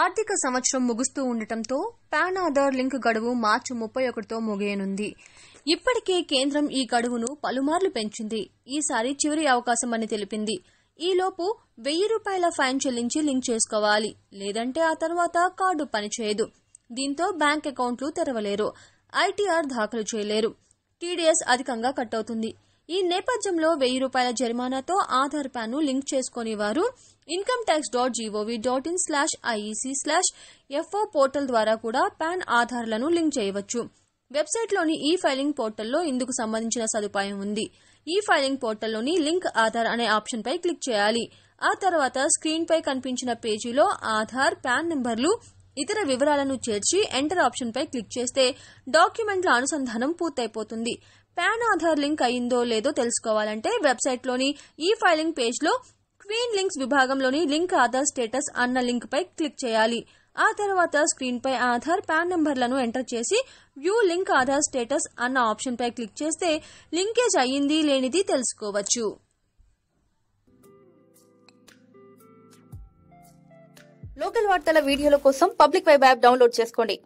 ఆర్థిక సంవత్సరం ముగుస్తూ ఉండటంతో పాన్ ఆధార్ లింక్ గడువు మార్చి ముప్పై ఒకటితో ముగియనుంది ఇప్పటికే కేంద్రం ఈ గడువును పలుమార్లు పెంచింది ఈసారి చివరి అవకాశం అని తెలిపింది ఈలోపు వెయ్యి రూపాయల ఫైన్ చెల్లించి లింక్ చేసుకోవాలి లేదంటే ఆ తర్వాత కార్డు పనిచేయదు దీంతో బ్యాంక్ అకౌంట్లు తెరవలేరు ఐటీఆర్ దాఖలు చేయలేరు టీడీఎస్ అధికంగా కట్ అవుతుంది ఈ నేపథ్యంలో వెయ్యి రూపాయల జరిమానాతో ఆధార్ ప్యాన్ లింక్ చేసుకుని వారు income tax dot gov dot in slash IEC slash FO portal ద్వారా కూడా పాన్ ఆధార్లను లింక్ చేయవచ్చు వెబ్సైట్లోని ఈ ఫైలింగ్ పోర్టల్లో ఇందుకు సంబంధించిన సదుపాయం ఉంది ఈ ఫైలింగ్ పోర్టల్లోని లింక్ ఆధార్ అనే ఆప్షన్పై క్లిక్ చేయాలి ఆ తర్వాత స్క్రీన్పై కనిపించిన పేజీలో ఆధార్ పాన్ నెంబర్లు ఇతర వివరాలను చేర్చి ఎంటర్ ఆప్షన్పై క్లిక్ చేస్తే డాక్యుమెంట్ల అనుసంధానం పూర్తయిపోతుంది పాన్ ఆధార్ లింక్ అయిందో లేదో తెలుసుకోవాలంటే వెబ్సైట్లోని ఈ ఫైలింగ్ పేజ్లో క్వీన్ లింక్స్ విభాగంలోని లింక్ ఆధార్ స్టేటస్ అన్న లింక్పై క్లిక్ చేయాలి ఆ తర్వాత స్క్రీన్పై ఆధార్ పాన్ నెంబర్లను ఎంటర్ చేసి వ్యూ లింక్ ఆధార్ స్టేటస్ అన్న ఆప్షన్పై క్లిక్ చేస్తే లింకేజ్ అయ్యింది లేనిది తెలుసుకోవచ్చు లోకల్ వార్తల వీడియోల కోసం పబ్లిక్ వైబ్ యాప్ డౌన్లోడ్ చేసుకోండి